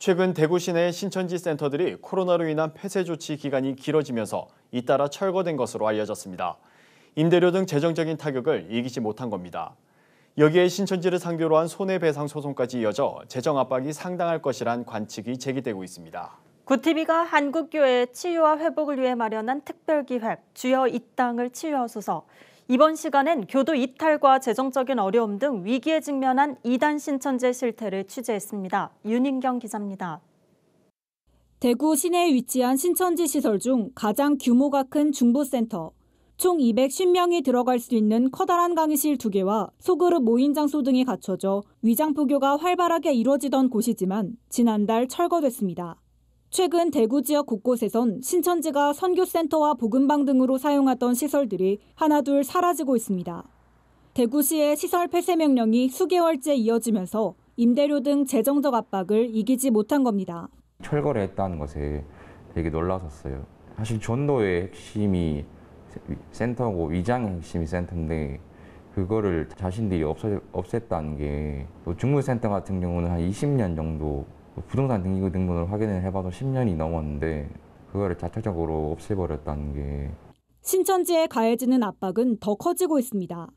최근 대구 시내의 신천지 센터들이 코로나로 인한 폐쇄 조치 기간이 길어지면서 잇따라 철거된 것으로 알려졌습니다. 임대료 등 재정적인 타격을 이기지 못한 겁니다. 여기에 신천지를 상대로 한 손해배상 소송까지 이어져 재정 압박이 상당할 것이란 관측이 제기되고 있습니다. 구티비가 한국교회 의 치유와 회복을 위해 마련한 특별기획 주여 이 땅을 치유하소서 이번 시간엔 교도 이탈과 재정적인 어려움 등 위기에 직면한 이단 신천재 실태를 취재했습니다. 윤인경 기자입니다. 대구 시내에 위치한 신천지 시설 중 가장 규모가 큰 중부센터. 총 210명이 들어갈 수 있는 커다란 강의실 2개와 소그룹 모임 장소 등이 갖춰져 위장포교가 활발하게 이뤄지던 곳이지만 지난달 철거됐습니다. 최근 대구 지역 곳곳에선 신천지가 선교센터와 보금방 등으로 사용하던 시설들이 하나둘 사라지고 있습니다. 대구시의 시설 폐쇄 명령이 수개월째 이어지면서 임대료 등 재정적 압박을 이기지 못한 겁니다. 철거를 했다는 것에 되게 놀라셨어요. 사실 전도의 핵심이 센터고 위장의 핵심이 센터인데 그거를 자신들이 없애, 없앴다는 게 중물센터 같은 경우는 한 20년 정도 뭐 부동산 등기구 등본을 확인을 해봐도 10년이 넘었는데 그거를 자체적으로 없애버렸다는 게 신천지에 가해지는 압박은 더 커지고 있습니다.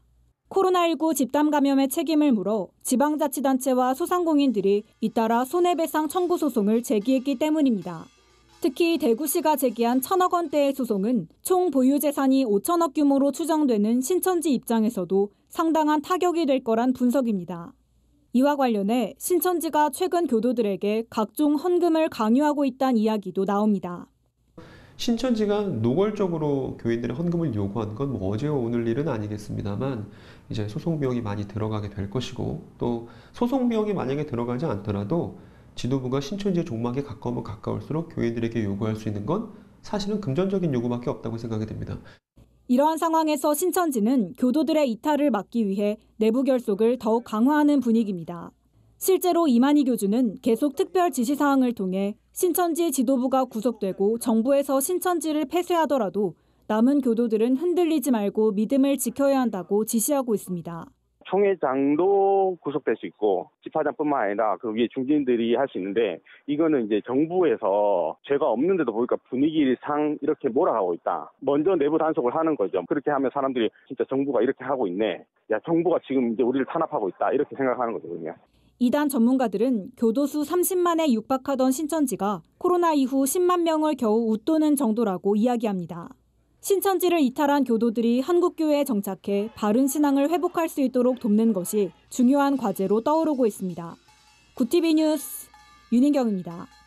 코로나19 집단 감염의 책임을 물어 지방자치단체와 소상공인들이 잇따라 손해배상 청구 소송을 제기했기 때문입니다. 특히 대구시가 제기한 천억 원대의 소송은 총 보유 재산이 5천억 규모로 추정되는 신천지 입장에서도 상당한 타격이 될 거란 분석입니다. 이와 관련해 신천지가 최근 교도들에게 각종 헌금을 강요하고 있다는 이야기도 나옵니다. 신천지가 노골적으로 교인들의 헌금을 요구한 건뭐어제 오늘 일은 아니겠습니다만 이제 소송 비용이 많이 들어가게 될 것이고 또 소송 비용이 만약에 들어가지 않더라도 지도부가 신천지 종막에 가까우면 가까울수록 교인들에게 요구할 수 있는 건 사실은 금전적인 요구밖에 없다고 생각이 됩니다. 이러한 상황에서 신천지는 교도들의 이탈을 막기 위해 내부 결속을 더욱 강화하는 분위기입니다. 실제로 이만희 교주는 계속 특별 지시사항을 통해 신천지 지도부가 구속되고 정부에서 신천지를 폐쇄하더라도 남은 교도들은 흔들리지 말고 믿음을 지켜야 한다고 지시하고 있습니다. 총회장도 구속될 수 있고 집화장뿐만 아니라 그 위에 중진들이 할 수 있는데 이거는 이제 정부에서 죄가 없는데도 보니까 분위기상 이렇게 몰아가고 있다. 먼저 내부 단속을 하는 거죠. 그렇게 하면 사람들이 진짜 정부가 이렇게 하고 있네. 야 정부가 지금 이제 우리를 탄압하고 있다 이렇게 생각하는 거거든요. 이단 전문가들은 교도수 30만에 육박하던 신천지가 코로나 이후 10만 명을 겨우 웃도는 정도라고 이야기합니다. 신천지를 이탈한 교도들이 한국교회에 정착해 바른 신앙을 회복할 수 있도록 돕는 것이 중요한 과제로 떠오르고 있습니다. 구티비 뉴스 윤인경입니다.